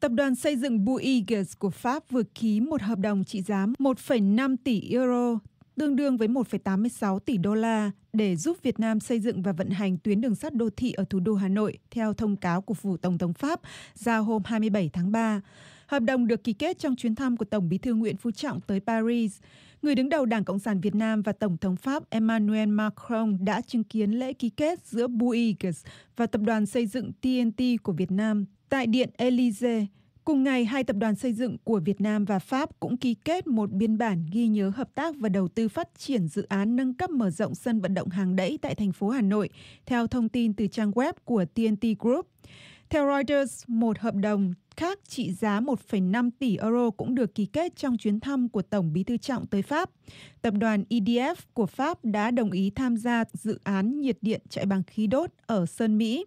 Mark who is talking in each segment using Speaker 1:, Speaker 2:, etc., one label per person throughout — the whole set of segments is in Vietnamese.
Speaker 1: Tập đoàn xây dựng Bouygues của Pháp vừa ký một hợp đồng trị giá 1,5 tỷ euro, tương đương với 1,86 tỷ đô la để giúp Việt Nam xây dựng và vận hành tuyến đường sắt đô thị ở thủ đô Hà Nội theo thông cáo của phủ Tổng thống Pháp ra hôm 27 tháng 3. Hợp đồng được ký kết trong chuyến thăm của Tổng Bí thư Nguyễn Phú Trọng tới Paris. Người đứng đầu Đảng Cộng sản Việt Nam và Tổng thống Pháp Emmanuel Macron đã chứng kiến lễ ký kết giữa Bouygues và tập đoàn xây dựng TNT của Việt Nam tại điện e cùng ngày hai tập đoàn xây dựng của việt nam và pháp cũng ký kết một biên bản ghi nhớ hợp tác và đầu tư phát triển dự án nâng cấp mở rộng sân vận động hàng đẫy tại thành phố hà nội theo thông tin từ trang web của tnt group theo reuters một hợp đồng khác trị giá 1,5 tỷ euro cũng được ký kết trong chuyến thăm của Tổng bí thư Trọng tới Pháp. Tập đoàn EDF của Pháp đã đồng ý tham gia dự án nhiệt điện chạy bằng khí đốt ở Sơn Mỹ.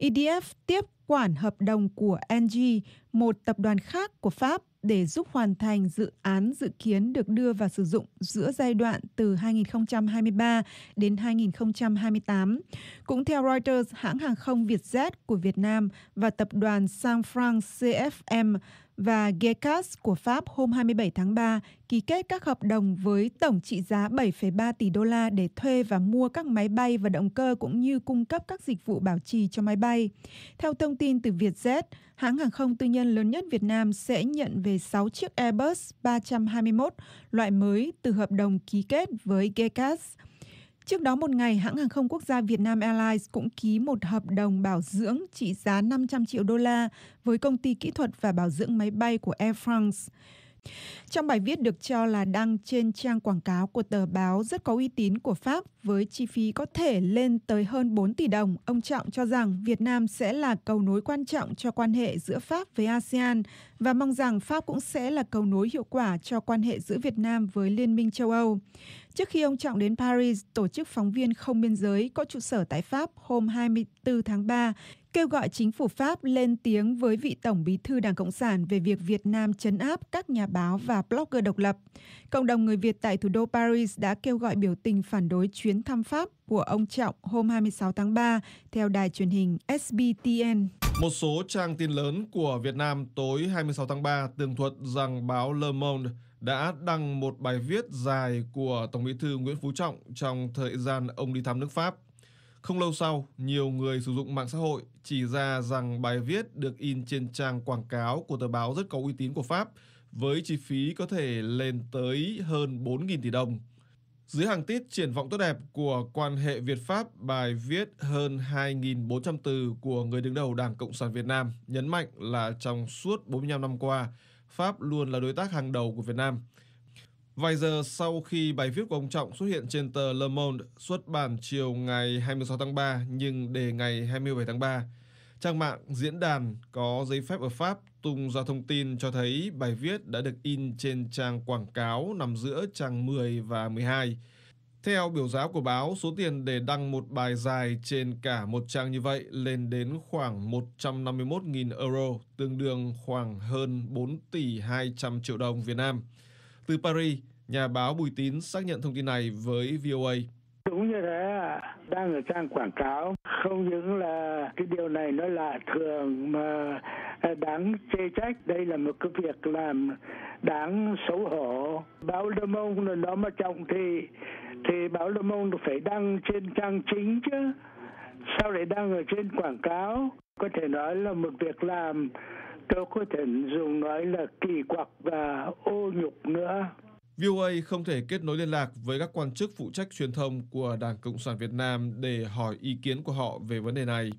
Speaker 1: EDF tiếp quản hợp đồng của Engie, một tập đoàn khác của Pháp, để giúp hoàn thành dự án dự kiến được đưa vào sử dụng giữa giai đoạn từ 2023 đến 2028. Cũng theo Reuters, hãng hàng không Vietjet của Việt Nam và tập đoàn Sang France CFM và GECAS của Pháp hôm 27 tháng 3 ký kết các hợp đồng với tổng trị giá 7,3 tỷ đô la để thuê và mua các máy bay và động cơ cũng như cung cấp các dịch vụ bảo trì cho máy bay. Theo thông tin từ Vietjet, hãng hàng không tư nhân lớn nhất Việt Nam sẽ nhận về 6 chiếc Airbus 321 loại mới từ hợp đồng ký kết với GECAS. Trước đó một ngày, hãng hàng không quốc gia Việt Nam Airlines cũng ký một hợp đồng bảo dưỡng trị giá 500 triệu đô la với công ty kỹ thuật và bảo dưỡng máy bay của Air France. Trong bài viết được cho là đăng trên trang quảng cáo của tờ báo rất có uy tín của Pháp với chi phí có thể lên tới hơn 4 tỷ đồng, ông Trọng cho rằng Việt Nam sẽ là cầu nối quan trọng cho quan hệ giữa Pháp với ASEAN và mong rằng Pháp cũng sẽ là cầu nối hiệu quả cho quan hệ giữa Việt Nam với Liên minh châu Âu. Trước khi ông Trọng đến Paris, tổ chức phóng viên không biên giới có trụ sở tại Pháp hôm 24 tháng 3, kêu gọi chính phủ Pháp lên tiếng với vị Tổng bí thư Đảng Cộng sản về việc Việt Nam chấn áp các nhà báo và blogger độc lập. Cộng đồng người Việt tại thủ đô Paris đã kêu gọi biểu tình phản đối chuyến thăm Pháp của ông Trọng hôm 26 tháng 3, theo đài truyền hình SBTN.
Speaker 2: Một số trang tin lớn của Việt Nam tối 26 tháng 3 tường thuật rằng báo Le Monde đã đăng một bài viết dài của Tổng bí thư Nguyễn Phú Trọng trong thời gian ông đi thăm nước Pháp. Không lâu sau, nhiều người sử dụng mạng xã hội chỉ ra rằng bài viết được in trên trang quảng cáo của tờ báo rất có uy tín của Pháp với chi phí có thể lên tới hơn 4.000 tỷ đồng. Dưới hàng tít triển vọng tốt đẹp của quan hệ Việt-Pháp, bài viết hơn 2.400 từ của người đứng đầu Đảng Cộng sản Việt Nam nhấn mạnh là trong suốt 45 năm qua, Pháp luôn là đối tác hàng đầu của Việt Nam – Vài giờ sau khi bài viết của ông Trọng xuất hiện trên tờ Le Monde xuất bản chiều ngày 26 tháng 3 nhưng đề ngày 27 tháng 3, trang mạng diễn đàn có giấy phép ở Pháp tung ra thông tin cho thấy bài viết đã được in trên trang quảng cáo nằm giữa trang 10 và 12. Theo biểu giá của báo, số tiền để đăng một bài dài trên cả một trang như vậy lên đến khoảng 151.000 euro, tương đương khoảng hơn 4 tỷ 200 triệu đồng Việt Nam. Từ Paris, nhà báo Bùi Tín xác nhận thông tin này với VOA.
Speaker 3: Đúng như thế ạ, đang ở trang quảng cáo, không những là cái điều này nó là thường mà à, đáng chê trách, đây là một cái việc làm đáng xấu hổ. Báo Le Monde nó mà trọng thì thì báo Le Monde phải đăng trên trang chính chứ, sao lại đăng ở trên quảng cáo? Có thể nói là một việc làm tôi có thể dùng nói là kỳ quặc và ô nhục nữa.
Speaker 2: VOA không thể kết nối liên lạc với các quan chức phụ trách truyền thông của Đảng Cộng sản Việt Nam để hỏi ý kiến của họ về vấn đề này.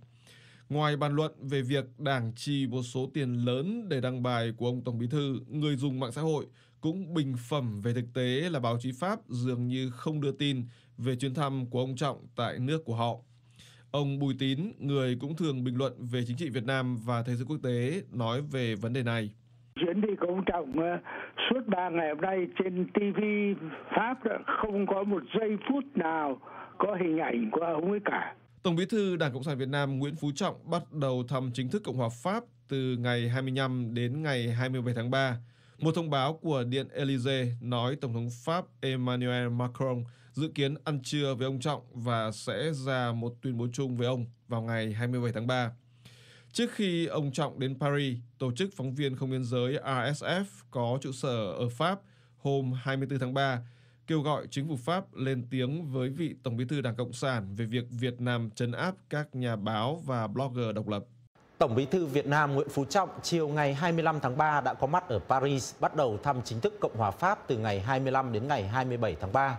Speaker 2: Ngoài bàn luận về việc Đảng chi một số tiền lớn để đăng bài của ông Tổng Bí Thư, người dùng mạng xã hội cũng bình phẩm về thực tế là báo chí Pháp dường như không đưa tin về chuyến thăm của ông Trọng tại nước của họ. Ông Bùi Tín, người cũng thường bình luận về chính trị Việt Nam và thế giới quốc tế, nói về vấn đề này.
Speaker 3: Chuyến đi của ông Trọng ờ, suốt 3 ngày hôm nay trên TV Pháp không có một giây phút nào có hình ảnh của ông ấy cả.
Speaker 2: Tổng bí thư Đảng Cộng sản Việt Nam Nguyễn Phú Trọng bắt đầu thăm chính thức Cộng hòa Pháp từ ngày 25 đến ngày 27 tháng 3. Một thông báo của Điện Elysee nói Tổng thống Pháp Emmanuel Macron dự kiến ăn trưa với ông Trọng và sẽ ra một tuyên bố chung với ông vào ngày 27 tháng 3. Trước khi ông Trọng đến Paris, tổ chức phóng viên không biên giới RSF có trụ sở ở Pháp hôm 24 tháng 3 kêu gọi chính phủ Pháp lên tiếng với vị Tổng bí thư Đảng Cộng sản về việc Việt Nam
Speaker 4: trấn áp các nhà báo và blogger độc lập. Tổng bí thư Việt Nam Nguyễn Phú Trọng chiều ngày 25 tháng 3 đã có mặt ở Paris bắt đầu thăm chính thức Cộng hòa Pháp từ ngày 25 đến ngày 27 tháng 3.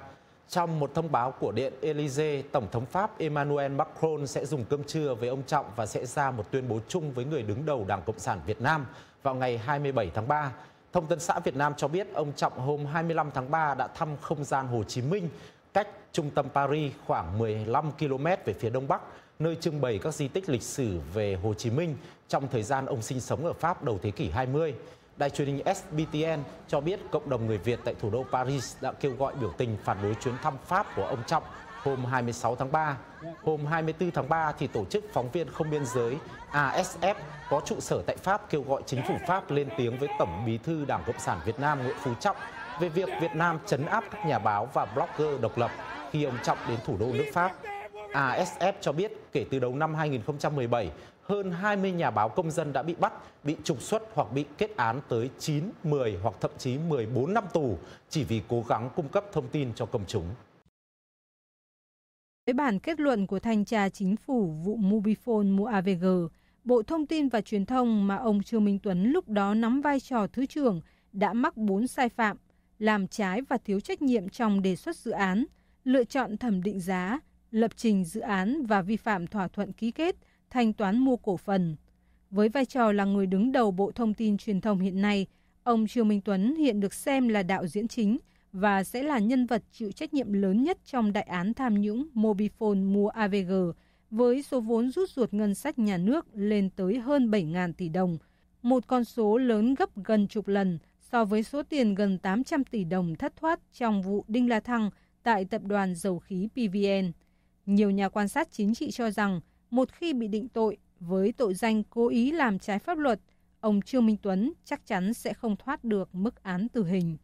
Speaker 4: Trong một thông báo của Điện Élysée, Tổng thống Pháp Emmanuel Macron sẽ dùng cơm trưa với ông Trọng và sẽ ra một tuyên bố chung với người đứng đầu Đảng Cộng sản Việt Nam vào ngày 27 tháng 3. Thông tấn xã Việt Nam cho biết ông Trọng hôm 25 tháng 3 đã thăm không gian Hồ Chí Minh cách trung tâm Paris khoảng 15 km về phía đông bắc, nơi trưng bày các di tích lịch sử về Hồ Chí Minh trong thời gian ông sinh sống ở Pháp đầu thế kỷ 20. Đài truyền hình SBTN cho biết cộng đồng người Việt tại thủ đô Paris đã kêu gọi biểu tình phản đối chuyến thăm Pháp của ông Trọng hôm 26 tháng 3. Hôm 24 tháng 3 thì tổ chức phóng viên không biên giới ASF có trụ sở tại Pháp kêu gọi chính phủ Pháp lên tiếng với Tổng Bí thư Đảng Cộng sản Việt Nam Nguyễn Phú Trọng về việc Việt Nam chấn áp các nhà báo và blogger độc lập khi ông Trọng đến thủ đô nước Pháp. ASF cho biết kể từ đầu năm 2017, hơn 20 nhà báo công dân đã bị bắt, bị trục xuất hoặc bị kết án tới 9, 10 hoặc thậm chí 14 năm tù chỉ vì cố gắng cung cấp thông tin cho công chúng.
Speaker 5: Với bản kết luận của thanh tra chính phủ vụ Mobifone mua AVG, Bộ Thông tin và Truyền thông mà ông Trương Minh Tuấn lúc đó nắm vai trò thứ trưởng đã mắc 4 sai phạm, làm trái và thiếu trách nhiệm trong đề xuất dự án, lựa chọn thẩm định giá, lập trình dự án và vi phạm thỏa thuận ký kết – thanh toán mua cổ phần. Với vai trò là người đứng đầu Bộ Thông tin Truyền thông hiện nay, ông Trương Minh Tuấn hiện được xem là đạo diễn chính và sẽ là nhân vật chịu trách nhiệm lớn nhất trong đại án tham nhũng Mobifone mua AVG với số vốn rút ruột ngân sách nhà nước lên tới hơn 7.000 tỷ đồng, một con số lớn gấp gần chục lần so với số tiền gần 800 tỷ đồng thất thoát trong vụ Đinh La Thăng tại tập đoàn dầu khí PVN. Nhiều nhà quan sát chính trị cho rằng một khi bị định tội với tội danh cố ý làm trái pháp luật, ông Trương Minh Tuấn chắc chắn sẽ không thoát được mức án tử hình.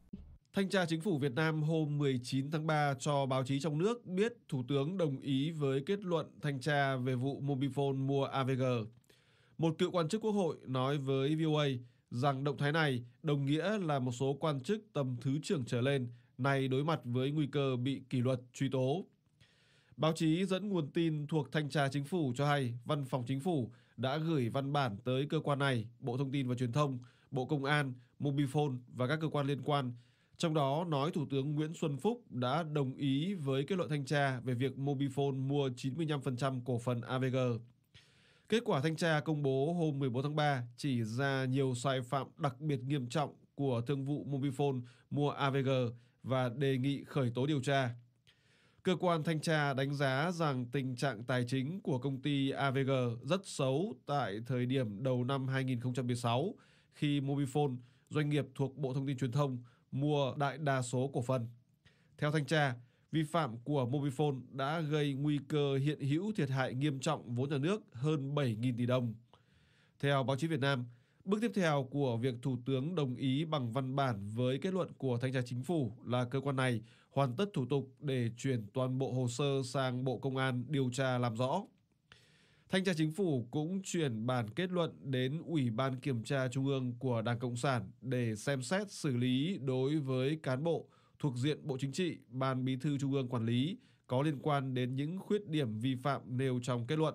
Speaker 2: Thanh tra Chính phủ Việt Nam hôm 19 tháng 3 cho báo chí trong nước biết Thủ tướng đồng ý với kết luận thanh tra về vụ Mobifone mua AVG. Một cựu quan chức quốc hội nói với VOA rằng động thái này đồng nghĩa là một số quan chức tầm thứ trưởng trở lên này đối mặt với nguy cơ bị kỷ luật truy tố. Báo chí dẫn nguồn tin thuộc Thanh tra Chính phủ cho hay Văn phòng Chính phủ đã gửi văn bản tới cơ quan này, Bộ Thông tin và Truyền thông, Bộ Công an, Mobifone và các cơ quan liên quan. Trong đó nói Thủ tướng Nguyễn Xuân Phúc đã đồng ý với kết luận thanh tra về việc Mobifone mua 95% cổ phần AVG. Kết quả thanh tra công bố hôm 14 tháng 3 chỉ ra nhiều sai phạm đặc biệt nghiêm trọng của thương vụ Mobifone mua AVG và đề nghị khởi tố điều tra. Cơ quan thanh tra đánh giá rằng tình trạng tài chính của công ty AVG rất xấu tại thời điểm đầu năm 2016 khi Mobifone, doanh nghiệp thuộc Bộ Thông tin Truyền thông, mua đại đa số cổ phần. Theo thanh tra, vi phạm của Mobifone đã gây nguy cơ hiện hữu thiệt hại nghiêm trọng vốn nhà nước hơn 7.000 tỷ đồng. Theo báo chí Việt Nam, bước tiếp theo của việc Thủ tướng đồng ý bằng văn bản với kết luận của Thanh tra Chính phủ là cơ quan này hoàn tất thủ tục để chuyển toàn bộ hồ sơ sang Bộ Công an điều tra làm rõ. Thanh tra Chính phủ cũng chuyển bản kết luận đến Ủy ban Kiểm tra Trung ương của Đảng Cộng sản để xem xét xử lý đối với cán bộ thuộc diện Bộ Chính trị, Ban Bí thư Trung ương quản lý có liên quan đến những khuyết điểm vi phạm nêu trong kết luận.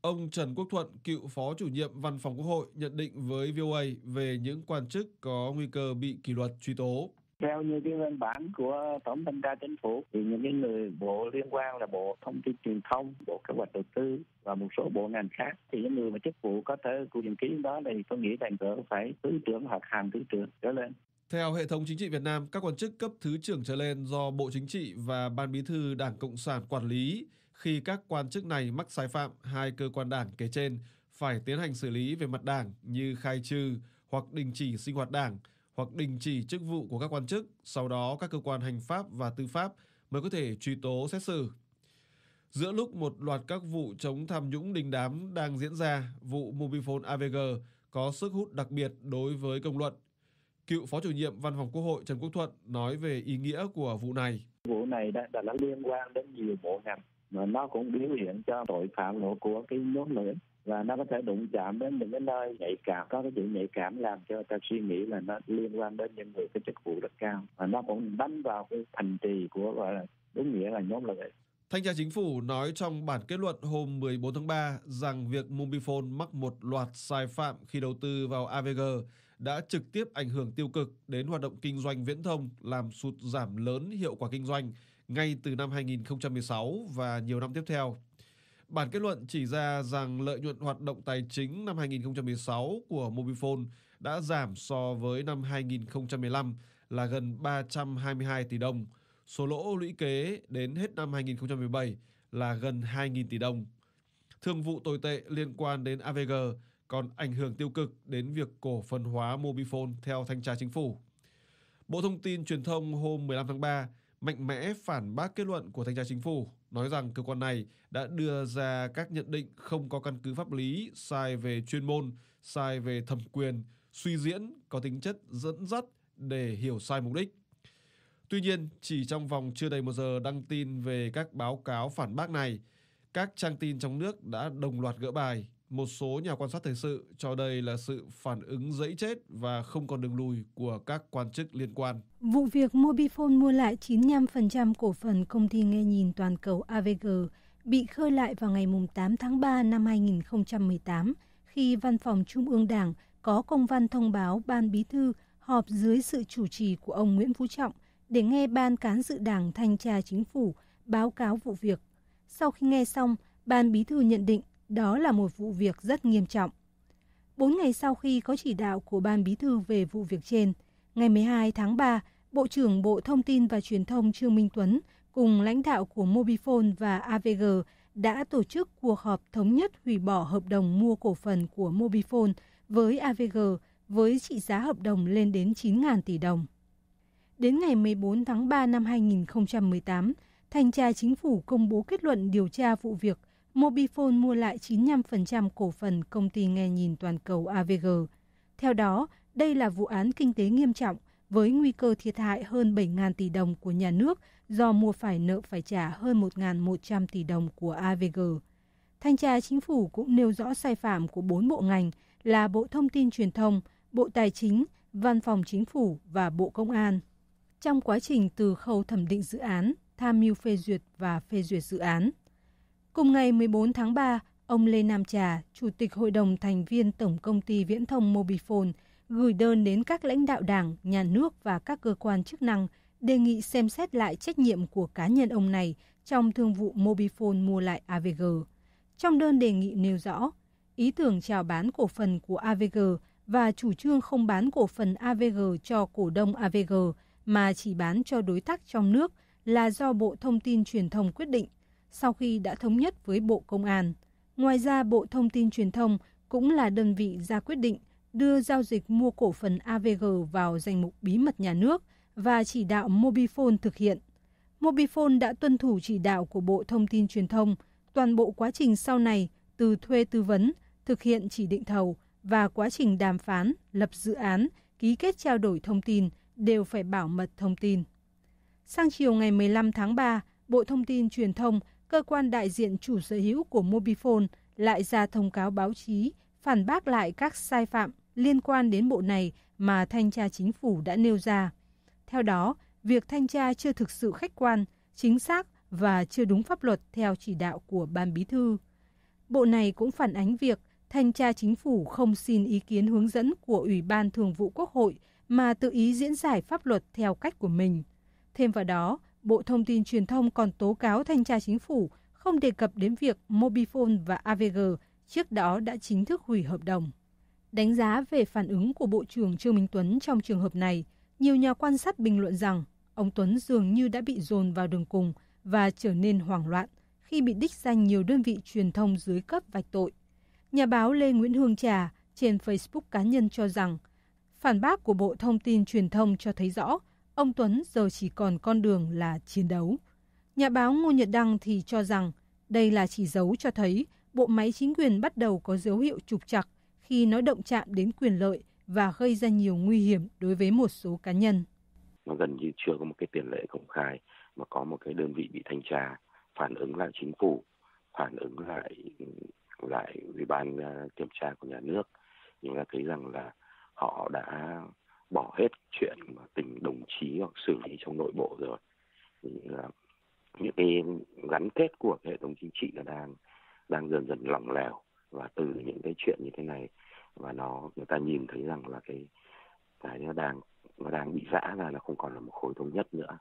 Speaker 2: Ông Trần Quốc Thuận, cựu Phó chủ nhiệm Văn phòng Quốc hội nhận định với VOA về những quan chức có nguy cơ bị kỷ luật truy tố
Speaker 3: theo như cái văn bản của tổng thanh tra chính phủ thì những cái người bộ liên quan là bộ thông tin truyền thông bộ kế hoạch đầu tư và một số bộ ngành khác thì những người mà chức vụ có thể của nhiệm ký đó thì tôi nghĩ rằng cỡ phải thứ trưởng hoặc hàng thứ trưởng trở lên
Speaker 2: theo hệ thống chính trị Việt Nam, các quan chức cấp thứ trưởng trở lên do Bộ Chính trị và Ban Bí thư Đảng Cộng sản quản lý khi các quan chức này mắc sai phạm hai cơ quan đảng kể trên phải tiến hành xử lý về mặt đảng như khai trừ hoặc đình chỉ sinh hoạt đảng – hoặc đình chỉ chức vụ của các quan chức, sau đó các cơ quan hành pháp và tư pháp mới có thể truy tố xét xử. Giữa lúc một loạt các vụ chống tham nhũng đình đám đang diễn ra, vụ Mobifone AVG có sức hút đặc biệt đối với công luận. Cựu Phó chủ nhiệm Văn phòng Quốc hội Trần Quốc Thuận nói về ý nghĩa của vụ này.
Speaker 3: Vụ này đã, đã liên quan đến nhiều bộ ngành mà nó cũng biểu hiện cho tội phạm của cái nhóm lợi và nó có thể đụng chạm đến những cái nơi nhạy cảm có cái chuyện nhạy cảm làm cho ta suy nghĩ là nó liên quan đến những người có chức vụ rất cao và nó cũng đánh vào cái thành trì của gọi là đúng nghĩa là nhóm lợi ích
Speaker 2: Thanh tra Chính phủ nói trong bản kết luận hôm 14 tháng 3 rằng việc Mobifone mắc một loạt sai phạm khi đầu tư vào AVG đã trực tiếp ảnh hưởng tiêu cực đến hoạt động kinh doanh viễn thông, làm sụt giảm lớn hiệu quả kinh doanh ngay từ năm 2016 và nhiều năm tiếp theo. Bản kết luận chỉ ra rằng lợi nhuận hoạt động tài chính năm 2016 của Mobifone đã giảm so với năm 2015 là gần 322 tỷ đồng. Số lỗ lũy kế đến hết năm 2017 là gần 2.000 tỷ đồng. Thương vụ tồi tệ liên quan đến AVG còn ảnh hưởng tiêu cực đến việc cổ phần hóa Mobifone theo thanh tra chính phủ. Bộ Thông tin Truyền thông hôm 15 tháng 3 mạnh mẽ phản bác kết luận của thanh tra chính phủ, nói rằng cơ quan này đã đưa ra các nhận định không có căn cứ pháp lý, sai về chuyên môn, sai về thẩm quyền, suy diễn có tính chất dẫn dắt để hiểu sai mục đích. Tuy nhiên, chỉ trong vòng chưa đầy một giờ đăng tin về các báo cáo phản bác này, các trang tin trong nước đã đồng loạt gỡ bài một số nhà quan sát thời sự cho đây là sự phản ứng dẫy chết và không còn đường lùi của các quan chức liên quan.
Speaker 5: Vụ việc Mobifone mua lại 95% cổ phần công ty nghe nhìn toàn cầu AVG bị khơi lại vào ngày 8 tháng 3 năm 2018 khi Văn phòng Trung ương Đảng có công văn thông báo Ban Bí thư họp dưới sự chủ trì của ông Nguyễn Phú Trọng để nghe Ban Cán sự Đảng Thanh tra Chính phủ báo cáo vụ việc. Sau khi nghe xong, Ban Bí thư nhận định đó là một vụ việc rất nghiêm trọng. Bốn ngày sau khi có chỉ đạo của Ban Bí thư về vụ việc trên, ngày 12 tháng 3, Bộ trưởng Bộ Thông tin và Truyền thông Trương Minh Tuấn cùng lãnh đạo của Mobifone và AVG đã tổ chức cuộc họp thống nhất hủy bỏ hợp đồng mua cổ phần của Mobifone với AVG với trị giá hợp đồng lên đến 9.000 tỷ đồng. Đến ngày 14 tháng 3 năm 2018, Thanh tra Chính phủ công bố kết luận điều tra vụ việc – Mobifone mua lại 95% cổ phần công ty nghe nhìn toàn cầu AVG. Theo đó, đây là vụ án kinh tế nghiêm trọng với nguy cơ thiệt hại hơn 7.000 tỷ đồng của nhà nước do mua phải nợ phải trả hơn 1.100 tỷ đồng của AVG. Thanh tra chính phủ cũng nêu rõ sai phạm của 4 bộ ngành là Bộ Thông tin Truyền thông, Bộ Tài chính, Văn phòng Chính phủ và Bộ Công an. Trong quá trình từ khâu thẩm định dự án, tham mưu phê duyệt và phê duyệt dự án, Cùng ngày 14 tháng 3, ông Lê Nam Trà, Chủ tịch Hội đồng thành viên Tổng công ty Viễn thông Mobifone, gửi đơn đến các lãnh đạo đảng, nhà nước và các cơ quan chức năng đề nghị xem xét lại trách nhiệm của cá nhân ông này trong thương vụ Mobifone mua lại AVG. Trong đơn đề nghị nêu rõ, ý tưởng chào bán cổ phần của AVG và chủ trương không bán cổ phần AVG cho cổ đông AVG mà chỉ bán cho đối tác trong nước là do Bộ Thông tin Truyền thông quyết định – sau khi đã thống nhất với Bộ Công an. Ngoài ra, Bộ Thông tin Truyền thông cũng là đơn vị ra quyết định đưa giao dịch mua cổ phần AVG vào danh mục bí mật nhà nước và chỉ đạo Mobifone thực hiện. Mobifone đã tuân thủ chỉ đạo của Bộ Thông tin Truyền thông, toàn bộ quá trình sau này từ thuê tư vấn, thực hiện chỉ định thầu và quá trình đàm phán, lập dự án, ký kết trao đổi thông tin đều phải bảo mật thông tin. Sang chiều ngày 15 tháng 3, Bộ Thông tin Truyền thông cơ quan đại diện chủ sở hữu của Mobifone lại ra thông cáo báo chí phản bác lại các sai phạm liên quan đến bộ này mà thanh tra chính phủ đã nêu ra. Theo đó, việc thanh tra chưa thực sự khách quan, chính xác và chưa đúng pháp luật theo chỉ đạo của Ban Bí thư. Bộ này cũng phản ánh việc thanh tra chính phủ không xin ý kiến hướng dẫn của Ủy ban Thường vụ Quốc hội mà tự ý diễn giải pháp luật theo cách của mình. Thêm vào đó, Bộ Thông tin Truyền thông còn tố cáo thanh tra chính phủ không đề cập đến việc Mobifone và AVG trước đó đã chính thức hủy hợp đồng. Đánh giá về phản ứng của Bộ trưởng Trương Minh Tuấn trong trường hợp này, nhiều nhà quan sát bình luận rằng ông Tuấn dường như đã bị dồn vào đường cùng và trở nên hoảng loạn khi bị đích danh nhiều đơn vị truyền thông dưới cấp vạch tội. Nhà báo Lê Nguyễn Hương Trà trên Facebook cá nhân cho rằng phản bác của Bộ Thông tin Truyền thông cho thấy rõ Ông Tuấn giờ chỉ còn con đường là chiến đấu. Nhà báo Ngô Nhật Đăng thì cho rằng đây là chỉ dấu cho thấy bộ máy chính quyền bắt đầu có dấu hiệu trục trặc khi nó động chạm đến quyền lợi và gây ra nhiều nguy hiểm đối với một số cá nhân.
Speaker 3: Nó gần như chưa có một cái tiền lệ công khai mà có một cái đơn vị bị thanh tra phản ứng lại chính phủ, phản ứng lại lại ủy ban à, kiểm tra của nhà nước. Nhưng là thấy rằng là họ đã bỏ hết chuyện mà tình đồng chí hoặc xử lý trong nội bộ rồi à, những cái gắn kết của hệ thống chính trị là đang đang dần dần lỏng lẻo và từ những cái chuyện như thế này và nó người ta nhìn thấy rằng là cái cái nó đang nó đang bị giã ra là không còn là một khối thống nhất nữa.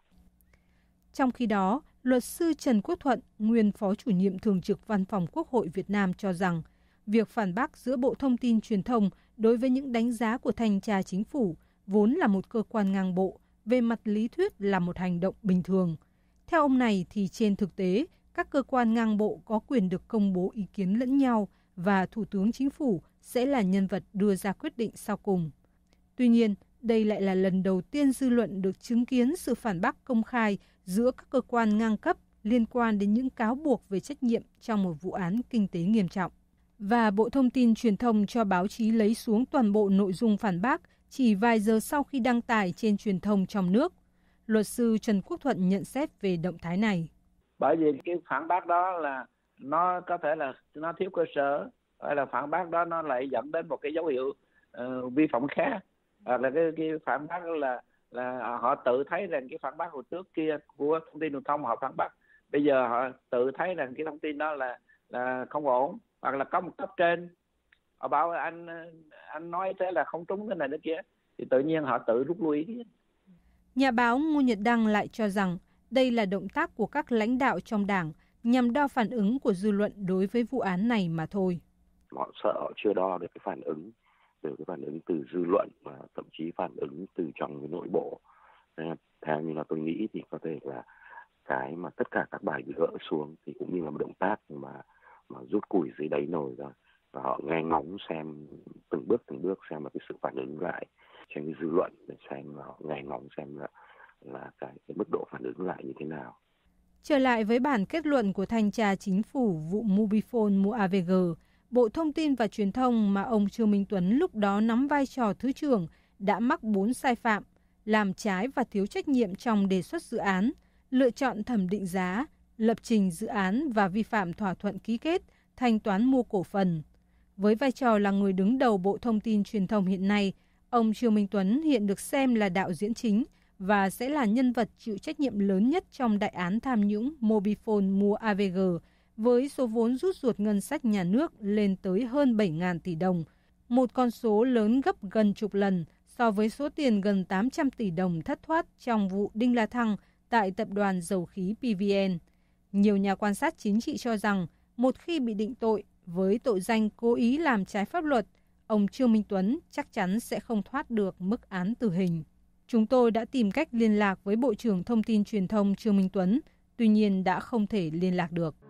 Speaker 5: Trong khi đó, luật sư Trần Quốc Thuận, nguyên phó chủ nhiệm thường trực Văn phòng Quốc hội Việt Nam cho rằng, việc phản bác giữa Bộ Thông tin Truyền thông đối với những đánh giá của thanh tra chính phủ vốn là một cơ quan ngang bộ, về mặt lý thuyết là một hành động bình thường. Theo ông này thì trên thực tế, các cơ quan ngang bộ có quyền được công bố ý kiến lẫn nhau và Thủ tướng Chính phủ sẽ là nhân vật đưa ra quyết định sau cùng. Tuy nhiên, đây lại là lần đầu tiên dư luận được chứng kiến sự phản bác công khai giữa các cơ quan ngang cấp liên quan đến những cáo buộc về trách nhiệm trong một vụ án kinh tế nghiêm trọng. Và Bộ Thông tin Truyền thông cho báo chí lấy xuống toàn bộ nội dung phản bác chỉ vài giờ sau khi đăng tải trên truyền thông trong nước. Luật sư Trần Quốc Thuận nhận xét về động thái này.
Speaker 3: Bởi vì cái phản bác đó là nó có thể là nó thiếu cơ sở hay là phản bác đó nó lại dẫn đến một cái dấu hiệu uh, vi phạm khác hoặc là cái, cái phản bác là là họ tự thấy rằng cái phản bác hồi trước kia của thông tin truyền thông họ phản bác bây giờ họ tự thấy rằng cái thông tin đó là là không ổn hoặc là có một cấp trên họ bảo là anh anh nói thế là không trúng cái này cái kia thì tự nhiên họ tự rút lui ý.
Speaker 5: Nhà báo Ngô Nhật Đăng lại cho rằng đây là động tác của các lãnh đạo trong đảng nhằm đo phản ứng của dư luận đối với vụ án này mà thôi.
Speaker 3: Họ sợ họ chưa đo được cái phản ứng từ cái phản ứng từ dư luận và thậm chí phản ứng từ trong cái nội bộ. Theo như là tôi nghĩ thì có thể là cái mà tất cả các bài gỡ xuống thì cũng như là một động tác mà mà rút củi dưới đáy nồi rồi và họ nghe ngóng xem từng bước từng bước xem là cái sự phản ứng lại xem cái dư luận để xem họ nghe ngóng xem là là cái, cái mức độ phản ứng lại như thế nào
Speaker 5: Trở lại với bản kết luận của thanh tra chính phủ vụ Mobifone mua AVG, Bộ Thông tin và Truyền thông mà ông Trương Minh Tuấn lúc đó nắm vai trò thứ trưởng đã mắc 4 sai phạm, làm trái và thiếu trách nhiệm trong đề xuất dự án, lựa chọn thẩm định giá, lập trình dự án và vi phạm thỏa thuận ký kết, thanh toán mua cổ phần. Với vai trò là người đứng đầu Bộ Thông tin Truyền thông hiện nay, ông Trương Minh Tuấn hiện được xem là đạo diễn chính và sẽ là nhân vật chịu trách nhiệm lớn nhất trong đại án tham nhũng Mobifone mua AVG với số vốn rút ruột ngân sách nhà nước lên tới hơn 7.000 tỷ đồng, một con số lớn gấp gần chục lần so với số tiền gần 800 tỷ đồng thất thoát trong vụ Đinh La Thăng tại tập đoàn dầu khí PVN. Nhiều nhà quan sát chính trị cho rằng, một khi bị định tội, với tội danh cố ý làm trái pháp luật, ông Trương Minh Tuấn chắc chắn sẽ không thoát được mức án tử hình. Chúng tôi đã tìm cách liên lạc với Bộ trưởng Thông tin Truyền thông Trương Minh Tuấn, tuy nhiên đã không thể liên lạc được.